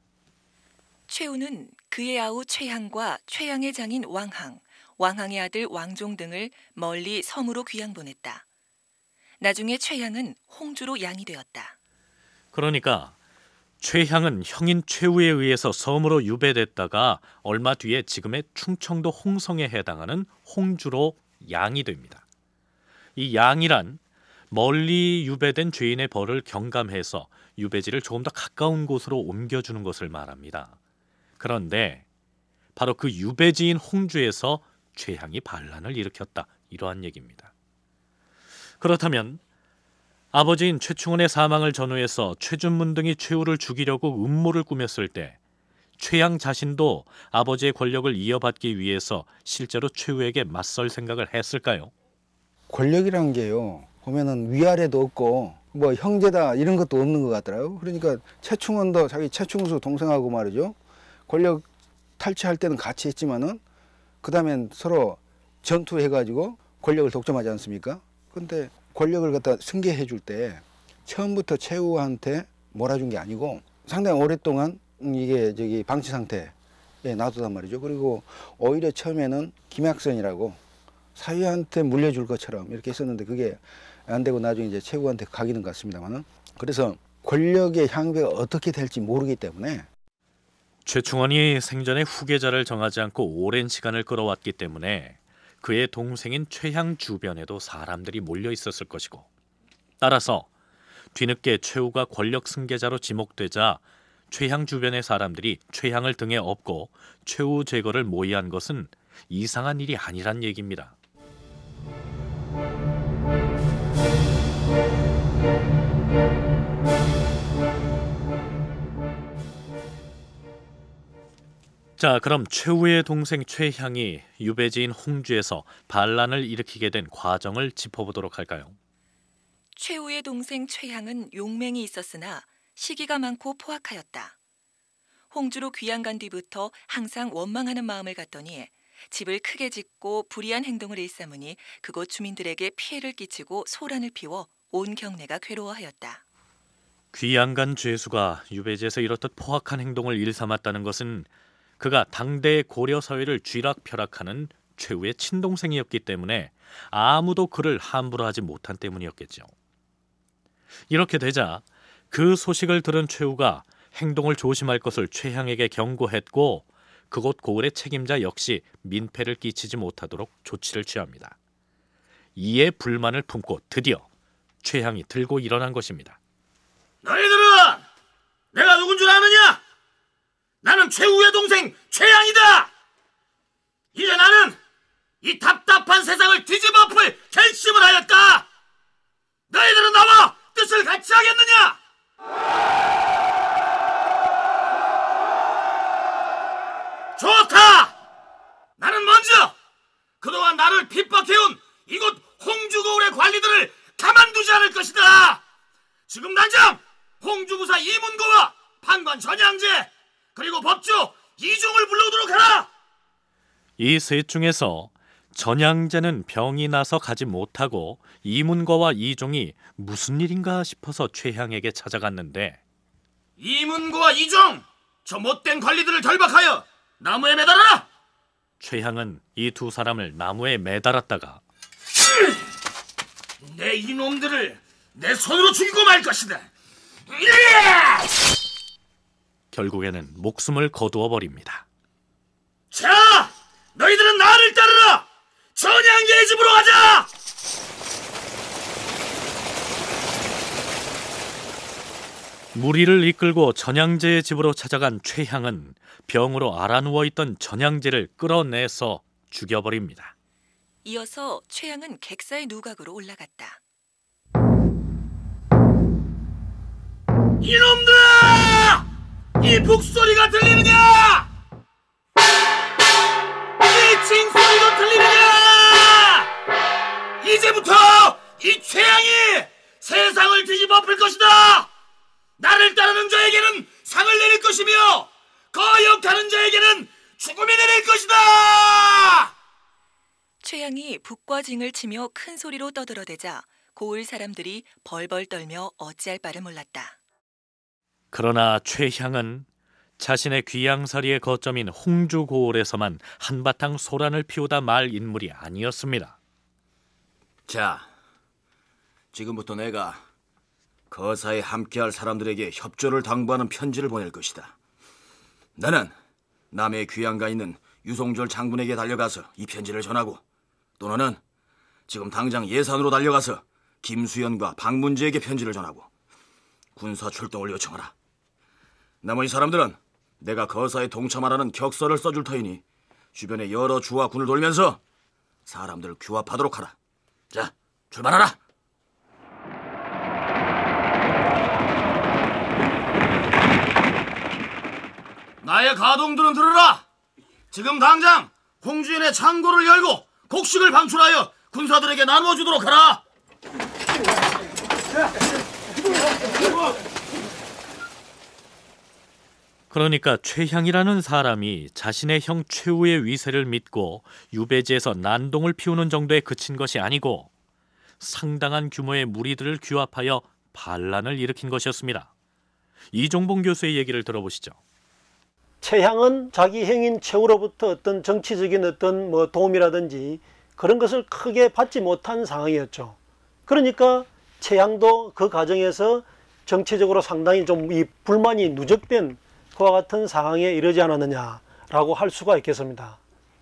최우는 그의 아우 최향과 최향의 장인 왕항, 왕항의 아들 왕종 등을 멀리 섬으로 귀양 보냈다. 나중에 최향은 홍주로 양이 되었다. 그러니까 최향은 형인 최우에 의해서 섬으로 유배됐다가 얼마 뒤에 지금의 충청도 홍성에 해당하는 홍주로 양이 됩니다. 이 양이란 멀리 유배된 죄인의 벌을 경감해서 유배지를 조금 더 가까운 곳으로 옮겨주는 것을 말합니다. 그런데 바로 그 유배지인 홍주에서 최향이 반란을 일으켰다. 이러한 얘기입니다. 그렇다면 아버지인 최충원의 사망을 전후해서 최준문 등이 최우를 죽이려고 음모를 꾸몄을 때 최양 자신도 아버지의 권력을 이어받기 위해서 실제로 최우에게 맞설 생각을 했을까요? 권력이란 게요. 보면은 위아래도 없고 뭐 형제다 이런 것도 없는 것 같더라고요. 그러니까 최충원도 자기 최충수 동생하고 말이죠. 권력 탈취할 때는 같이 했지만은 그 다음엔 서로 전투해가지고 권력을 독점하지 않습니까? 근데 권력을 갖다 승계해 줄 때 처음부터 최후한테 몰아준 게 아니고 상당히 오랫동안 이게 저기 방치 상태에 놔두단 말이죠. 그리고 오히려 처음에는 김학선이라고 사위한테 물려줄 것처럼 이렇게 했었는데 그게 안 되고 나중에 이제 최후한테 가기는 같습니다만은 그래서 권력의 향배가 어떻게 될지 모르기 때문에 최충원이 생전에 후계자를 정하지 않고 오랜 시간을 끌어왔기 때문에 그의 동생인 최향 주변에도 사람들이 몰려 있었을 것이고 따라서 뒤늦게 최우가 권력 승계자로 지목되자 최향 주변의 사람들이 최향을 등에 업고 최우 제거를 모의한 것은 이상한 일이 아니란 얘기입니다. 자, 그럼 최후의 동생 최향이 유배지인 홍주에서 반란을 일으키게 된 과정을 짚어보도록 할까요? 최후의 동생 최향은 용맹이 있었으나 시기가 많고 포악하였다. 홍주로 귀양 간 뒤부터 항상 원망하는 마음을 갖더니 집을 크게 짓고 불의한 행동을 일삼으니 그곳 주민들에게 피해를 끼치고 소란을 피워 온 경내가 괴로워하였다. 귀양간 죄수가 유배지에서 이렇듯 포악한 행동을 일삼았다는 것은 그가 당대의 고려 사회를 쥐락펴락하는 최후의 친동생이었기 때문에 아무도 그를 함부로 하지 못한 때문이었겠죠. 이렇게 되자 그 소식을 들은 최후가 행동을 조심할 것을 최향에게 경고했고 그곳 고을의 책임자 역시 민폐를 끼치지 못하도록 조치를 취합니다. 이에 불만을 품고 드디어 최향이 들고 일어난 것입니다. 너희들은 내가 누군 줄 아느냐? 나는 최후의 동생 최양이다! 이제 나는 이 답답한 세상을 뒤집어 풀 결심을 하였다! 너희들은 나와 뜻을 같이 하겠느냐? 좋다! 나는 먼저 그동안 나를 핍박해 이셋 중에서 전향제는 병이 나서 가지 못하고 이문거와 이종이 무슨 일인가 싶어서 최향에게 찾아갔는데 이문거와 이종! 저 못된 관리들을 결박하여 나무에 매달아라! 최향은 이 두 사람을 나무에 매달았다가 내 이놈들을 내 손으로 죽이고 말 것이다! 결국에는 목숨을 거두어 버립니다. 자! 너희들은 나를 따르라! 전향계의 집으로 가자! 무리를 이끌고 전향제의 집으로 찾아간 최향은 병으로 알아 누워 있던 전향제를 끌어내서 죽여버립니다. 이어서 최향은 객사의 누각으로 올라갔다. 이놈들이 북소리가 들리느냐! 싱 소리도 들리느냐 이제부터 이 최양이 세상을 뒤집어 풀 것이다 나를 따르는 자에게는 상을 내릴 것이며 거역하는 자에게는 죽음이 내릴 것이다 최양이 북과징을 치며 큰 소리로 떠들어대자 고을 사람들이 벌벌 떨며 어찌할 바를 몰랐다 그러나 최향은 자신의 귀양살이의 거점인 홍주고을에서만 한바탕 소란을 피우다 말 인물이 아니었습니다. 자, 지금부터 내가 거사에 함께할 사람들에게 협조를 당부하는 편지를 보낼 것이다. 나는 남해 귀양가 있는 유송절 장군에게 달려가서 이 편지를 전하고 또 너는 지금 당장 예산으로 달려가서 김수현과 박문재에게 편지를 전하고 군사 출동을 요청하라. 나머지 사람들은 내가 거사에 동참하라는 격서를 써줄 터이니 주변에 여러 주화 군을 돌면서 사람들을 규합하도록 하라. 자, 출발하라. 나의 가동들은 들으라. 지금 당장 공주인의 창고를 열고 곡식을 방출하여 군사들에게 나누어 주도록 하라. 그러니까 최향이라는 사람이 자신의 형 최우의 위세를 믿고 유배지에서 난동을 피우는 정도에 그친 것이 아니고 상당한 규모의 무리들을 규합하여 반란을 일으킨 것이었습니다. 이종봉 교수의 얘기를 들어보시죠. 최향은 자기 형인 최우로부터 어떤 정치적인 어떤 뭐 도움이라든지 그런 것을 크게 받지 못한 상황이었죠. 그러니까 최향도 그 과정에서 정치적으로 상당히 좀 이 불만이 누적된 그와 같은 상황에 이르지 않았느냐라고 할 수가 있겠습니다.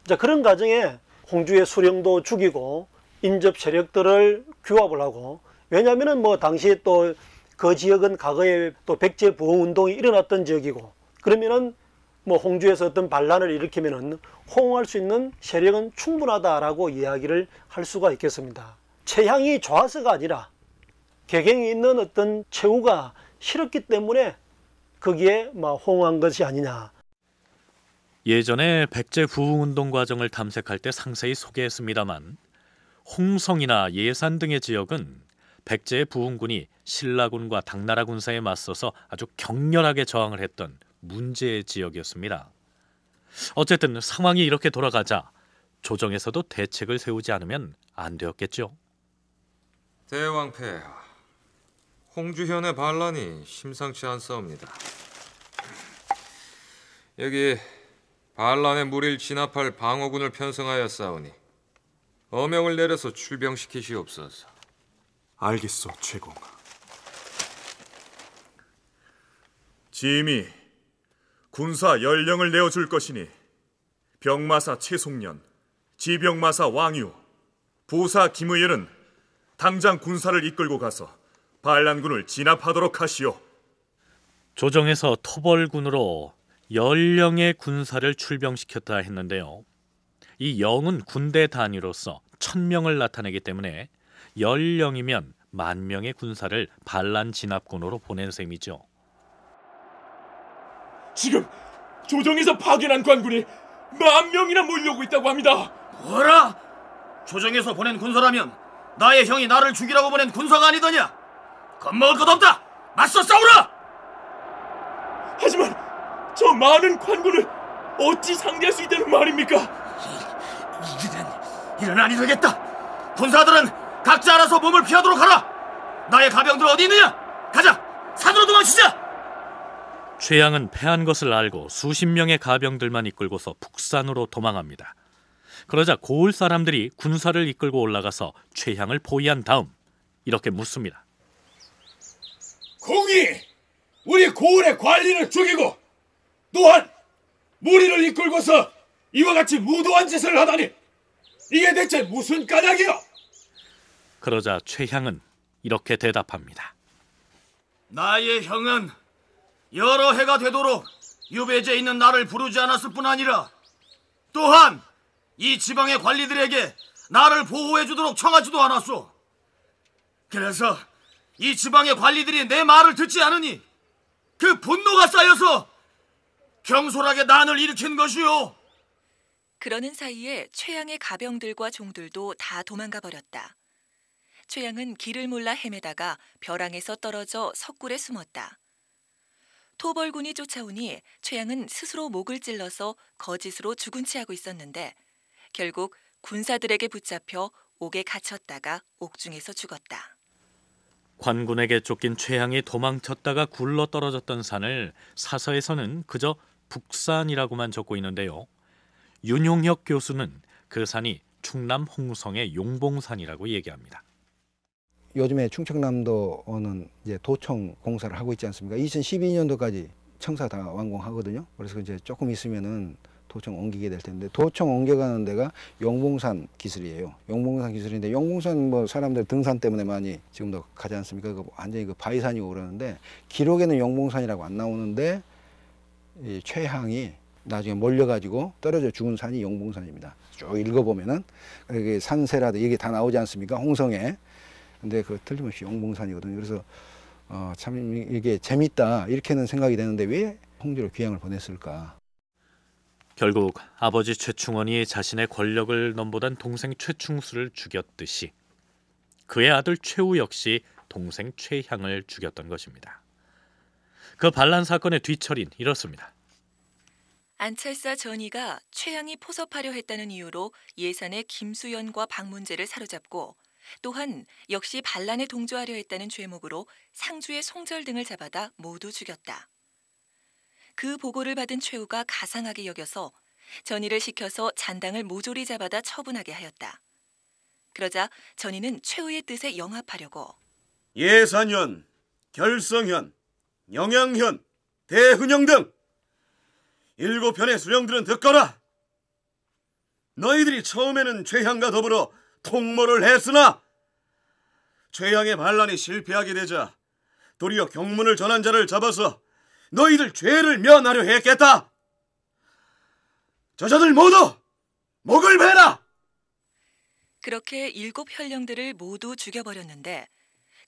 자, 그런 과정에 홍주의 수령도 죽이고 인접 세력들을 규합을 하고 왜냐하면뭐 당시에 또그 지역은 과거에 또 백제 부호 운동이 일어났던 지역이고 그러면은 뭐 홍주에서 어떤 반란을 일으키면은 호응할 수 있는 세력은 충분하다라고 이야기를 할 수가 있겠습니다. 체향이 좋아서가 아니라 개경에 있는 어떤 최후가 싫었기 때문에 거기에 막 뭐 호응한 것이 아니냐. 예전에 백제 부흥운동 과정을 탐색할 때 상세히 소개했습니다만 홍성이나 예산 등의 지역은 백제 부흥군이 신라군과 당나라 군사에 맞서서 아주 격렬하게 저항을 했던 문제의 지역이었습니다. 어쨌든 상황이 이렇게 돌아가자 조정에서도 대책을 세우지 않으면 안 되었겠죠. 대왕폐하, 홍주현의 반란이 심상치 않사옵니다. 여기 반란의 무리를 진압할 방어군을 편성하여 싸우니 어명을 내려서 출병시키시옵소서. 알겠소, 최공. 짐이 군사 연령을 내어줄 것이니 병마사 최송년, 지병마사 왕유, 부사 김의열은 당장 군사를 이끌고 가서 반란군을 진압하도록 하시오. 조정에서 토벌군으로 열령의 군사를 출병시켰다 했는데요. 이 영은 군대 단위로서 천명을 나타내기 때문에 열령이면 만 명의 군사를 반란 진압군으로 보낸 셈이죠. 지금 조정에서 파견한 관군이 만 명이나 몰려오고 있다고 합니다. 뭐라? 조정에서 보낸 군사라면 나의 형이 나를 죽이라고 보낸 군사가 아니더냐? 겁먹을 것 없다! 맞서 싸우라! 하지만 저 많은 관군을 어찌 상대할 수 있다는 말입니까? 이, 이런, 이런 아니 되겠다! 군사들은 각자 알아서 몸을 피하도록 하라! 나의 가병들 어디 있느냐? 가자! 산으로 도망치자! 최양은 패한 것을 알고 수십 명의 가병들만 이끌고서 북산으로 도망합니다. 그러자 고을 사람들이 군사를 이끌고 올라가서 최향을 포위한 다음 이렇게 묻습니다. 공이 우리 고을의 관리를 죽이고 또한 무리를 이끌고서 이와 같이 무도한 짓을 하다니 이게 대체 무슨 까닭이요? 그러자 최향은 이렇게 대답합니다. 나의 형은 여러 해가 되도록 유배제 있는 나를 부르지 않았을 뿐 아니라 또한 이 지방의 관리들에게 나를 보호해 주도록 청하지도 않았소. 그래서 이 지방의 관리들이 내 말을 듣지 않으니 그 분노가 쌓여서 경솔하게 난을 일으킨 것이요. 그러는 사이에 최양의 가병들과 종들도 다 도망가 버렸다. 최양은 길을 몰라 헤매다가 벼랑에서 떨어져 석굴에 숨었다. 토벌군이 쫓아오니 최양은 스스로 목을 찔러서 거짓으로 죽은 채하고 있었는데 결국 군사들에게 붙잡혀 옥에 갇혔다가 옥중에서 죽었다. 관군에게 쫓긴 최양이 도망쳤다가 굴러 떨어졌던 산을 사서에서는 그저 북산이라고만 적고 있는데요. 윤용혁 교수는 그 산이 충남 홍성의 용봉산이라고 얘기합니다. 요즘에 충청남도는 이제 도청 공사를 하고 있지 않습니까? 2012년도까지 청사 다 완공하거든요. 그래서 이제 조금 있으면은 도청 옮기게 될 텐데 도청 옮겨가는 데가 용봉산 기술이에요. 용봉산 기술인데 용봉산 뭐 사람들 등산 때문에 많이 지금도 가지 않습니까? 그 완전히 그 바위산이 오르는데 기록에는 용봉산이라고 안 나오는데 이최향이 나중에 몰려가지고 떨어져 죽은 산이 용봉산입니다. 쭉 읽어보면은 이게 산세라도 이게 다 나오지 않습니까? 홍성에 근데 그 틀림없이 용봉산이거든요. 그래서 어, 참 이게 재밌다 이렇게는 생각이 되는데 왜 홍주로 귀향을 보냈을까? 결국 아버지 최충원이 자신의 권력을 넘보단 동생 최충수를 죽였듯이 그의 아들 최우 역시 동생 최향을 죽였던 것입니다. 그 반란 사건의 뒤처리는 이렇습니다. 안철사 전이가 최향이 포섭하려 했다는 이유로 예산의 김수연과 박문재를 사로잡고 또한 역시 반란에 동조하려 했다는 죄목으로 상주의 송절 등을 잡아다 모두 죽였다. 그 보고를 받은 최우가 가상하게 여겨서 전희를 시켜서 잔당을 모조리 잡아다 처분하게 하였다. 그러자 전희는 최우의 뜻에 영합하려고 예산현, 결성현, 영양현, 대훈영등 일곱 편의 수령들은 듣거라. 너희들이 처음에는 최향과 더불어 통모를 했으나 최향의 반란이 실패하게 되자 도리어 경문을 전한 자를 잡아서 너희들 죄를 면하려 했겠다. 저자들 모두 목을 베라. 그렇게 일곱 현령들을 모두 죽여버렸는데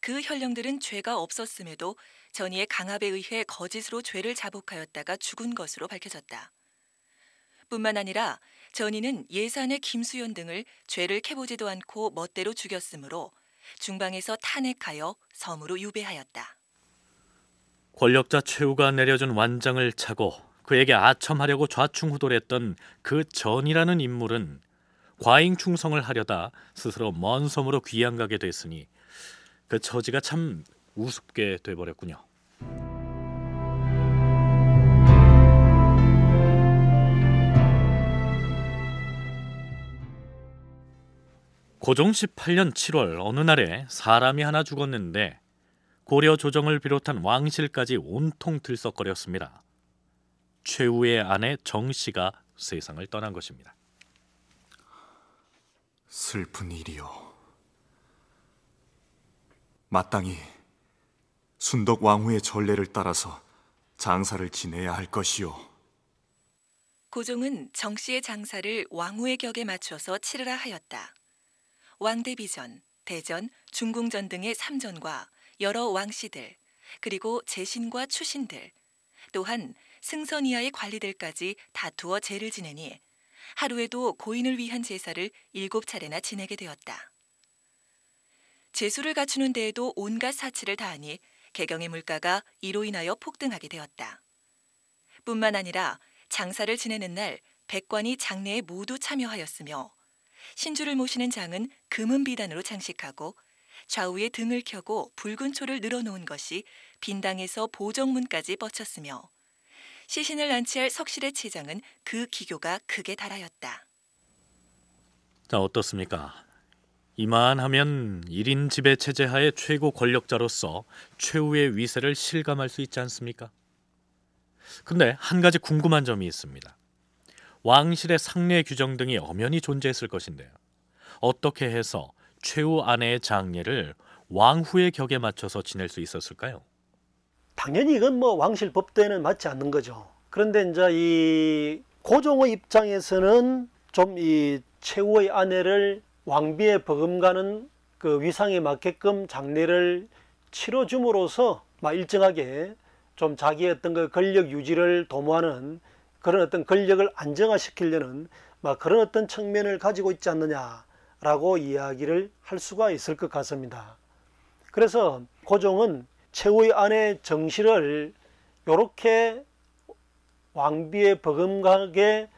그 현령들은 죄가 없었음에도 전이의 강압에 의해 거짓으로 죄를 자복하였다가 죽은 것으로 밝혀졌다. 뿐만 아니라 전이는 예산의 김수현 등을 죄를 캐보지도 않고 멋대로 죽였으므로 중방에서 탄핵하여 섬으로 유배하였다. 권력자 최후가 내려준 완장을 차고 그에게 아첨하려고 좌충우돌했던 그 전이라는 인물은 과잉 충성을 하려다 스스로 먼 섬으로 귀양 가게 됐으니 그 처지가 참 우습게 돼버렸군요. 고종 18년 7월 어느 날에 사람이 하나 죽었는데 고려 조정을 비롯한 왕실까지 온통 들썩거렸습니다. 최후의 아내 정씨가 세상을 떠난 것입니다. 슬픈 일이요. 마땅히 순덕 왕후의 전례를 따라서 장사를 지내야 할 것이요. 고종은 정씨의 장사를 왕후의 격에 맞춰서 치르라 하였다. 왕대비전, 대전, 중궁전 등의 삼전과 여러 왕씨들, 그리고 제신과 추신들, 또한 승선 이하의 관리들까지 다투어 제를 지내니 하루에도 고인을 위한 제사를 일곱 차례나 지내게 되었다. 재수를 갖추는 데에도 온갖 사치를 다하니 개경의 물가가 이로 인하여 폭등하게 되었다. 뿐만 아니라 장사를 지내는 날 백관이 장례에 모두 참여하였으며 신주를 모시는 장은 금은 비단으로 장식하고 좌우에 등을 켜고 붉은 초를 늘어놓은 것이 빈당에서 보정문까지 뻗쳤으며 시신을 난치할 석실의 체장은 그 기교가 극에 달하였다. 자 어떻습니까? 이만하면 1인 지배 체제하의 최고 권력자로서 최후의 위세를 실감할 수 있지 않습니까? 근데 한 가지 궁금한 점이 있습니다. 왕실의 상례 규정 등이 엄연히 존재했을 것인데요. 어떻게 해서 최후 아내의 장례를 왕후의 격에 맞춰서 지낼 수 있었을까요? 당연히 이건 뭐 왕실 법대에는 맞지 않는 거죠. 그런데 이제 이 고종의 입장에서는 좀 이 최후의 아내를 왕비의 버금가는 그 위상에 맞게끔 장례를 치러줌으로써 막 일정하게 좀 자기의 어떤 그 권력 유지를 도모하는 그런 어떤 권력을 안정화시키려는 막 그런 어떤 측면을 가지고 있지 않느냐. 라고 이야기를 할 수가 있을 것 같습니다. 그래서 고종은 최후의 아내 정실을 이렇게 왕비의 버금가게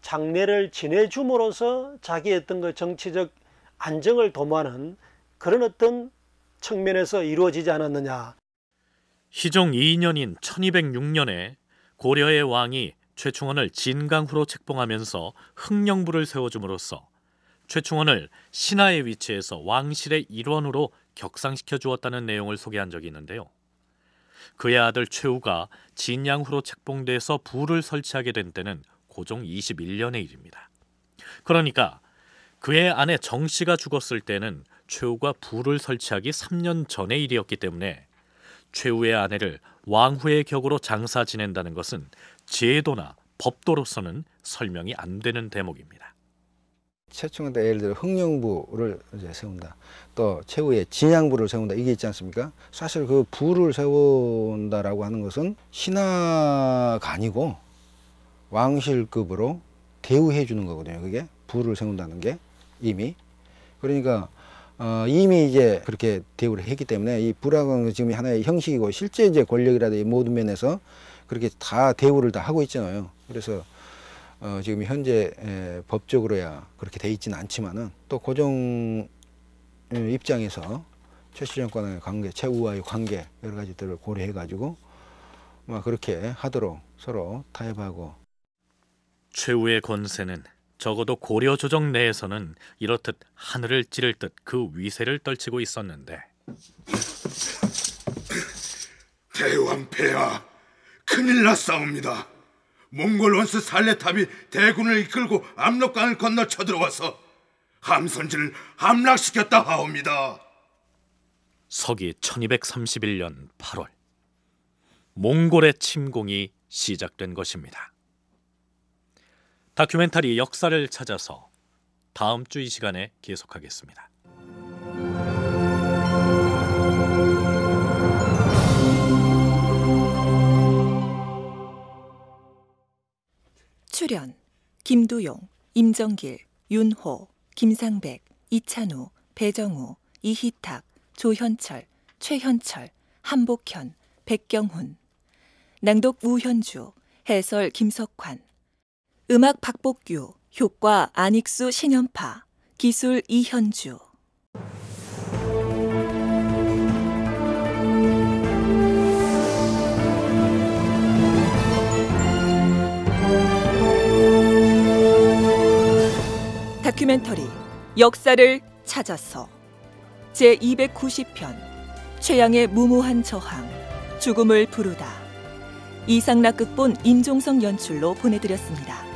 장례를 지내줌으로써 자기 했던 그 정치적 안정을 도모하는 그런 어떤 측면에서 이루어지지 않았느냐. 시종 2년인 1206년에 고려의 왕이 최충헌을 진강후로 책봉하면서 흥령부를 세워줌으로써 최충원을 신하의 위치에서 왕실의 일원으로 격상시켜 주었다는 내용을 소개한 적이 있는데요. 그의 아들 최우가 진양후로 책봉돼서 부를 설치하게 된 때는 고종 21년의 일입니다. 그러니까 그의 아내 정씨가 죽었을 때는 최우가 부를 설치하기 3년 전의 일이었기 때문에 최우의 아내를 왕후의 격으로 장사 지낸다는 것은 제도나 법도로서는 설명이 안 되는 대목입니다. 최충한다 예를 들어 흥룡부를 이제 세운다. 또최후의 진양부를 세운다. 이게 있지 않습니까? 사실 그 부를 세운다라고 하는 것은 신하가 아니고 왕실급으로 대우해 주는 거거든요. 그게 부를 세운다는 게 이미. 그러니까 어, 이미 이제 그렇게 대우를 했기 때문에 이 부라는 지금 하나의 형식이고 실제 이제 권력이라든지 모든 면에서 그렇게 다 대우를 다 하고 있잖아요. 그래서 어, 지금 현재 에, 법적으로야 그렇게 돼 있지는 않지만은 또 고정 입장에서 최씨 정권의 관계, 최우와의 관계 여러 가지들을 고려해 가지고 막 뭐 그렇게 하도록 서로 타협하고 최후의 권세는 적어도 고려 조정 내에서는 이렇듯 하늘을 찌를 듯 그 위세를 떨치고 있었는데 대왕 폐하 큰일 났사옵니다. 몽골 원수 살레탑이 대군을 이끌고 압록강을 건너 쳐들어와서 함선진을 함락시켰다 하옵니다. 서기 1231년 8월 몽골의 침공이 시작된 것입니다. 다큐멘터리 역사를 찾아서 다음 주 이 시간에 계속하겠습니다. 출연 김두용, 임정길, 윤호, 김상백, 이찬우, 배정우, 이희탁, 조현철, 최현철, 한복현, 백경훈 낭독 우현주, 해설 김석환 음악 박복규, 효과 안익수 신연파, 기술 이현주 다큐멘터리 역사를 찾아서 제290편 최양의 무모한 저항 죽음을 부르다 이상락 극본 임종성 연출로 보내드렸습니다.